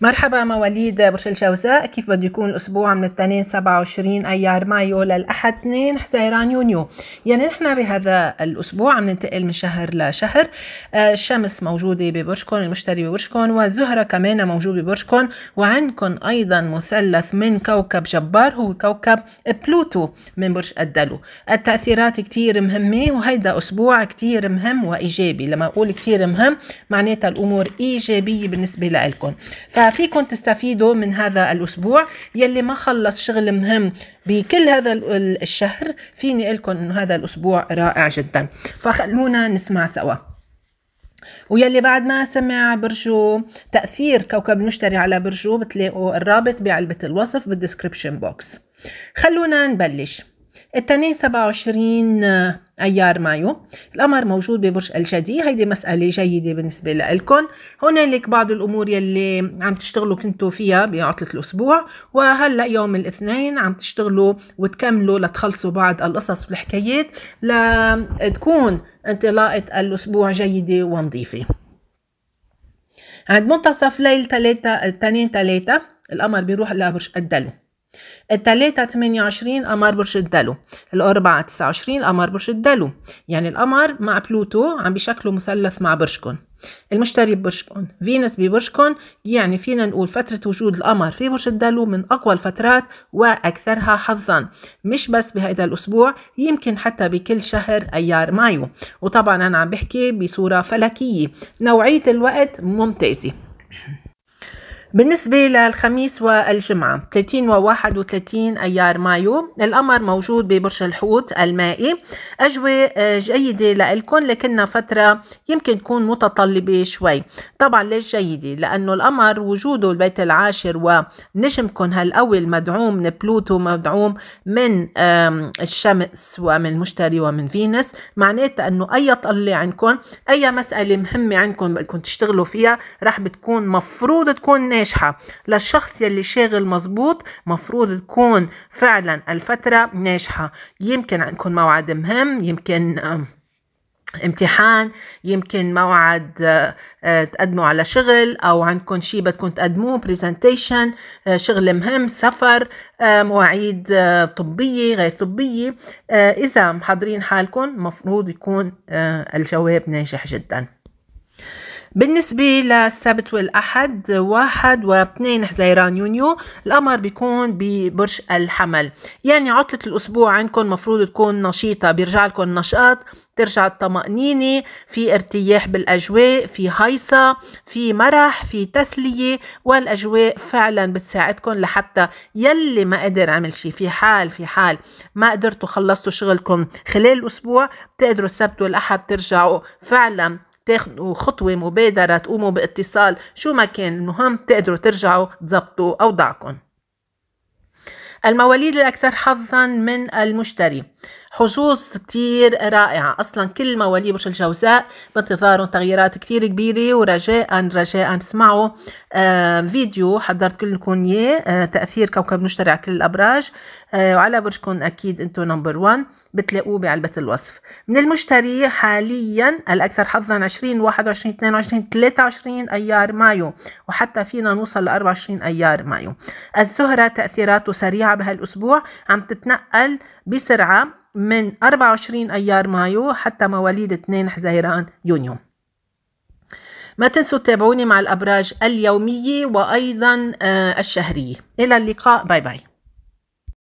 مرحبا مواليد برج الجوزاء كيف بده يكون الاسبوع من الاثنين 27 ايار مايو للاحد 2 حزيران يونيو يعني نحن بهذا الاسبوع عم ننتقل من شهر لشهر آه، الشمس موجوده ببرجكم المشتري ببرجكم والزهره كمان موجوده ببرجكم وعندكم ايضا مثلث من كوكب جبار هو كوكب بلوتو من برج الدلو التاثيرات كتير مهمه وهيدا اسبوع كتير مهم وايجابي لما اقول كتير مهم معناتها الامور ايجابيه بالنسبه لكم ف فيكم تستفيدوا من هذا الأسبوع يلي ما خلص شغل مهم بكل هذا الشهر فيني أقول لكم إنه هذا الأسبوع رائع جدا فخلونا نسمع سوا ويلي بعد ما سمع برجو تأثير كوكب المشتري على برجو بتلاقوا الرابط بعلبة الوصف بالدسكربشن بوكس خلونا نبلش الثاني 27 ايار مايو القمر موجود ببرج الجدي هيدي مساله جيده بالنسبه لكم هنالك بعض الامور يلي عم تشتغلوا كنتوا فيها بعطله الاسبوع وهلا يوم الاثنين عم تشتغلوا وتكملوا لتخلصوا بعض القصص والحكايات لتكون انطلاقه الاسبوع جيده ونظيفه عند منتصف ليل 3 2 3 القمر بيروح لبرج الدلو التلاتة 28 قمر برج الدلو الأربعة 29 قمر برج الدلو يعني القمر مع بلوتو عم بيشكلوا مثلث مع برجكن المشتري ببرجكن فينوس ببرجكن يعني فينا نقول فترة وجود القمر في برج الدلو من أقوى الفترات وأكثرها حظا مش بس بهذا الأسبوع يمكن حتى بكل شهر أيار مايو وطبعا أنا عم بحكي بصورة فلكية نوعية الوقت ممتازة بالنسبة للخميس والجمعة 30 و 31 أيار مايو القمر موجود ببرج الحوت المائي أجواء آه، جيدة لكم لكنها فترة يمكن تكون متطلبة شوي طبعا ليش جيدة لأنه القمر وجوده البيت العاشر ونجمكم هالقوي المدعوم من بلوتو مدعوم من الشمس ومن المشتري ومن فينس معناتها أنه أي طلة عندكم أي مسألة مهمة عندكم بدكم تشتغلوا فيها رح بتكون مفروض تكون ناجحة للشخص يلي شاغل مزبوط مفروض تكون فعلا الفترة ناجحة يمكن عندكم موعد مهم يمكن امتحان يمكن موعد آه، تقدموا على شغل او عندكم شيء بدكم تقدموه برزنتيشن آه، شغل مهم سفر آه، مواعيد طبيه غير طبيه اذا محضرين حالكم مفروض يكون الجواب ناجح جدا بالنسبة للسبت والأحد واحد واثنين حزيران يونيو القمر بيكون ببرج الحمل يعني عطلة الأسبوع عندكم مفروض تكون نشيطة بيرجع لكم النشاط ترجع الطمأنينة في ارتياح بالأجواء في هيصة في مرح في تسلية والأجواء فعلا بتساعدكم لحتى يلي ما قدر عمل شيء في حال في حال ما قدرتوا خلصتوا شغلكم خلال الأسبوع بتقدروا السبت والأحد ترجعوا فعلا تاخدوا خطوة مبادرة تقوموا باتصال شو ما كان المهم تقدروا ترجعوا تزبطوا أوضاعكم المواليد الأكثر حظا من المشتري حظوظ كتير رائعة أصلا كل مواليد برج الجوزاء بانتظارهم تغييرات كتير كبيرة ورجاء رجاء اسمعوا آه، فيديو حضرت كلكم إياه آه، تأثير كوكب مشتري على كل الأبراج آه، وعلى برجكم أكيد أنتم نمبر 1 بتلاقوه بعلبة الوصف من المشتري حاليا الأكثر حظا 20 21 22 23 أيار مايو وحتى فينا نوصل ل 24 أيار مايو الزهرة تأثيراته سريعة بهالأسبوع عم تتنقل بسرعة من 24 أيار مايو حتى مواليد 2 حزيران يونيو ما تنسوا تتابعوني مع الأبراج اليومية وأيضا آه، الشهرية إلى اللقاء باي باي